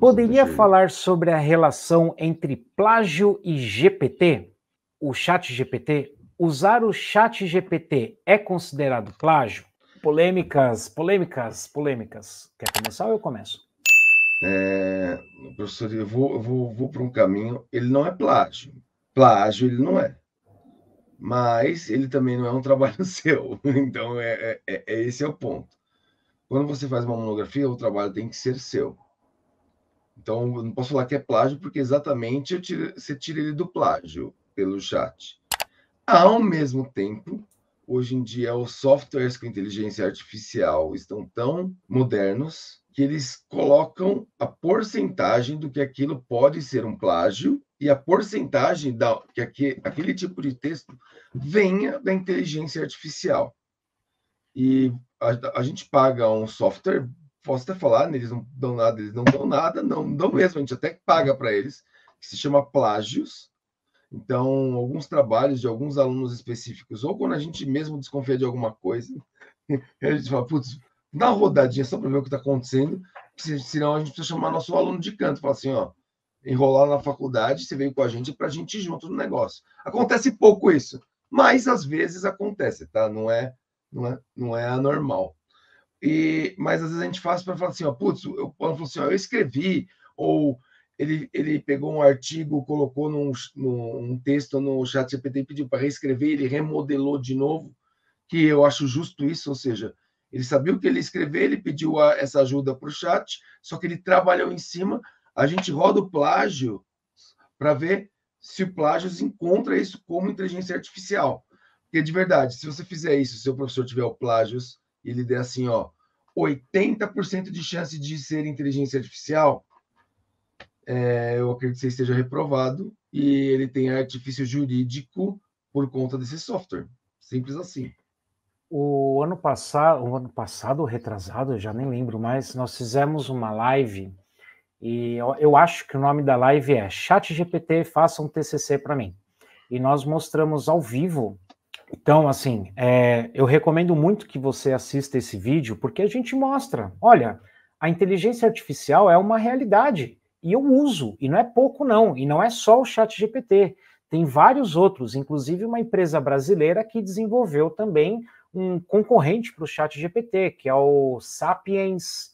Poderia falar sobre a relação entre plágio e GPT? O chat GPT? Usar o chat GPT é considerado plágio? Polêmicas, polêmicas, polêmicas. Quer começar ou eu começo? É, professor, eu vou, vou, vou para um caminho. Ele não é plágio. Plágio ele não é. Mas ele também não é um trabalho seu. Então, é, é, é esse é o ponto. Quando você faz uma monografia, o trabalho tem que ser seu. Então, eu não posso falar que é plágio, porque exatamente tiro, você tira ele do plágio pelo chat. Ao mesmo tempo, hoje em dia, os softwares com inteligência artificial estão tão modernos que eles colocam a porcentagem do que aquilo pode ser um plágio e a porcentagem da, que aquele, aquele tipo de texto venha da inteligência artificial. E a, a gente paga um software posso até falar, né, eles não dão nada, eles não dão nada, não não dão mesmo, a gente até paga para eles, que se chama plágios. Então, alguns trabalhos de alguns alunos específicos, ou quando a gente mesmo desconfia de alguma coisa, a gente fala, putz, dá uma rodadinha só para ver o que está acontecendo, senão a gente precisa chamar nosso aluno de canto, falar assim, ó, enrolar na faculdade, você veio com a gente para a gente ir junto no negócio. Acontece pouco isso, mas às vezes acontece, tá? Não é, não é, não é anormal. E, mas às vezes a gente faz para falar assim, ó, putz, o Paulo falou assim, eu escrevi, ou ele, ele pegou um artigo, colocou num, num texto no chat GPT e pediu para reescrever, ele remodelou de novo, que eu acho justo isso, ou seja, ele sabia o que ele escrever, ele pediu a, essa ajuda para o chat, só que ele trabalhou em cima, a gente roda o plágio para ver se o plágio encontra isso como inteligência artificial. Porque, de verdade, se você fizer isso, se o professor tiver o plágios ele der assim, ó, 80% de chance de ser inteligência artificial, é, eu acredito que você esteja reprovado e ele tem artifício jurídico por conta desse software. Simples assim. O ano passado, o ano passado retrasado, eu já nem lembro mais, nós fizemos uma live e eu, eu acho que o nome da live é Chat GPT faça um TCC para mim. E nós mostramos ao vivo então, assim, é, eu recomendo muito que você assista esse vídeo, porque a gente mostra, olha, a inteligência artificial é uma realidade, e eu uso, e não é pouco não, e não é só o chat GPT, tem vários outros, inclusive uma empresa brasileira que desenvolveu também um concorrente para o chat GPT, que é o Sapiens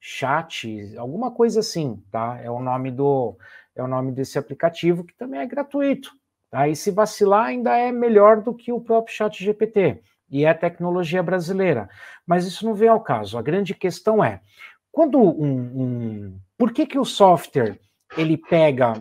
Chat, alguma coisa assim, tá? É o nome do é o nome desse aplicativo que também é gratuito. Aí, se vacilar, ainda é melhor do que o próprio Chat GPT, e é a tecnologia brasileira. Mas isso não vem ao caso. A grande questão é: quando um. um por que, que o software ele pega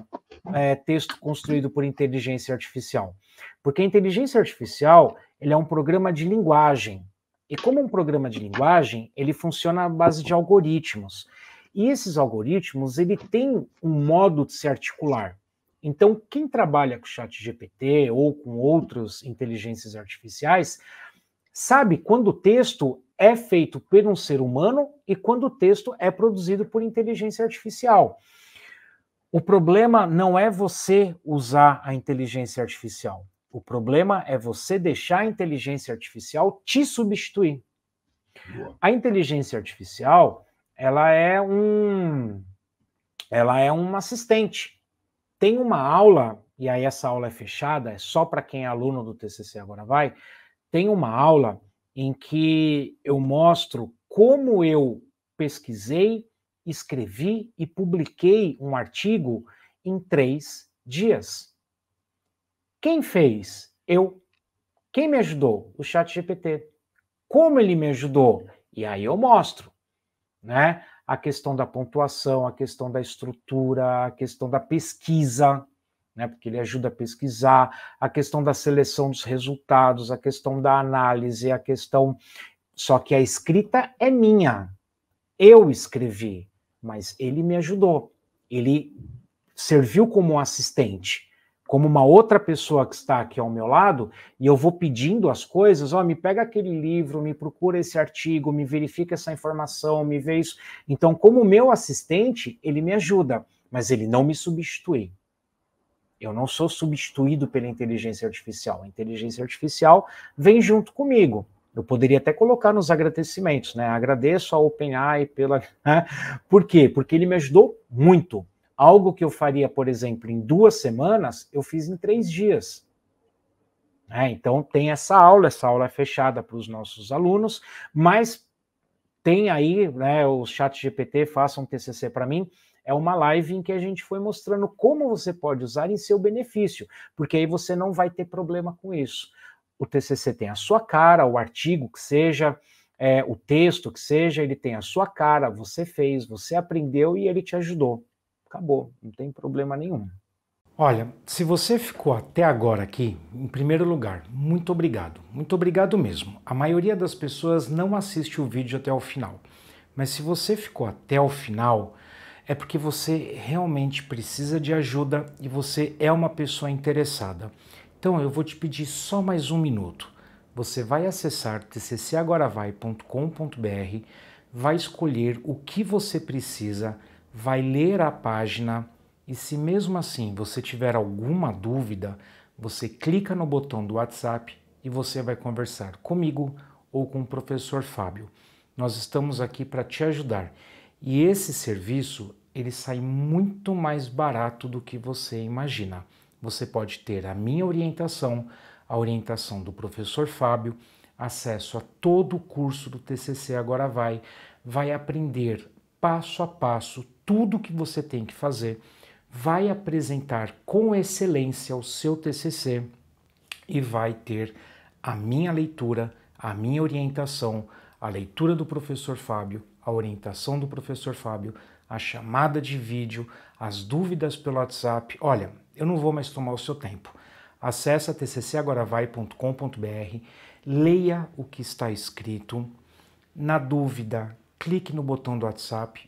é, texto construído por inteligência artificial? Porque a inteligência artificial ele é um programa de linguagem. E como um programa de linguagem, ele funciona à base de algoritmos. E esses algoritmos, ele tem um modo de se articular. Então, quem trabalha com chat GPT ou com outras inteligências artificiais, sabe quando o texto é feito por um ser humano e quando o texto é produzido por inteligência artificial. O problema não é você usar a inteligência artificial. O problema é você deixar a inteligência artificial te substituir. Boa. A inteligência artificial, ela é um ela é um assistente tem uma aula, e aí essa aula é fechada, é só para quem é aluno do TCC Agora Vai, tem uma aula em que eu mostro como eu pesquisei, escrevi e publiquei um artigo em três dias. Quem fez? Eu. Quem me ajudou? O Chat GPT. Como ele me ajudou? E aí eu mostro, né? a questão da pontuação, a questão da estrutura, a questão da pesquisa, né, porque ele ajuda a pesquisar, a questão da seleção dos resultados, a questão da análise, a questão. Só que a escrita é minha. Eu escrevi, mas ele me ajudou. Ele serviu como assistente como uma outra pessoa que está aqui ao meu lado, e eu vou pedindo as coisas, ó, me pega aquele livro, me procura esse artigo, me verifica essa informação, me vê isso. Então, como meu assistente, ele me ajuda, mas ele não me substitui. Eu não sou substituído pela inteligência artificial. A inteligência artificial vem junto comigo. Eu poderia até colocar nos agradecimentos, né? Agradeço a OpenAI pela. Né? Por quê? Porque ele me ajudou muito. Algo que eu faria, por exemplo, em duas semanas, eu fiz em três dias. É, então, tem essa aula, essa aula é fechada para os nossos alunos, mas tem aí, né, o chat GPT, faça um TCC para mim, é uma live em que a gente foi mostrando como você pode usar em seu benefício, porque aí você não vai ter problema com isso. O TCC tem a sua cara, o artigo que seja, é, o texto que seja, ele tem a sua cara, você fez, você aprendeu e ele te ajudou acabou, não tem problema nenhum. Olha, se você ficou até agora aqui, em primeiro lugar, muito obrigado. Muito obrigado mesmo. A maioria das pessoas não assiste o vídeo até o final. Mas se você ficou até o final, é porque você realmente precisa de ajuda e você é uma pessoa interessada. Então eu vou te pedir só mais um minuto. Você vai acessar tccagoravai.com.br, vai escolher o que você precisa vai ler a página e, se mesmo assim você tiver alguma dúvida, você clica no botão do WhatsApp e você vai conversar comigo ou com o professor Fábio. Nós estamos aqui para te ajudar. E esse serviço, ele sai muito mais barato do que você imagina. Você pode ter a minha orientação, a orientação do professor Fábio, acesso a todo o curso do TCC Agora Vai, vai aprender passo a passo tudo que você tem que fazer, vai apresentar com excelência o seu TCC e vai ter a minha leitura, a minha orientação, a leitura do professor Fábio, a orientação do professor Fábio, a chamada de vídeo, as dúvidas pelo WhatsApp. Olha, eu não vou mais tomar o seu tempo. Acesse tccagoravai.com.br, leia o que está escrito. Na dúvida, clique no botão do WhatsApp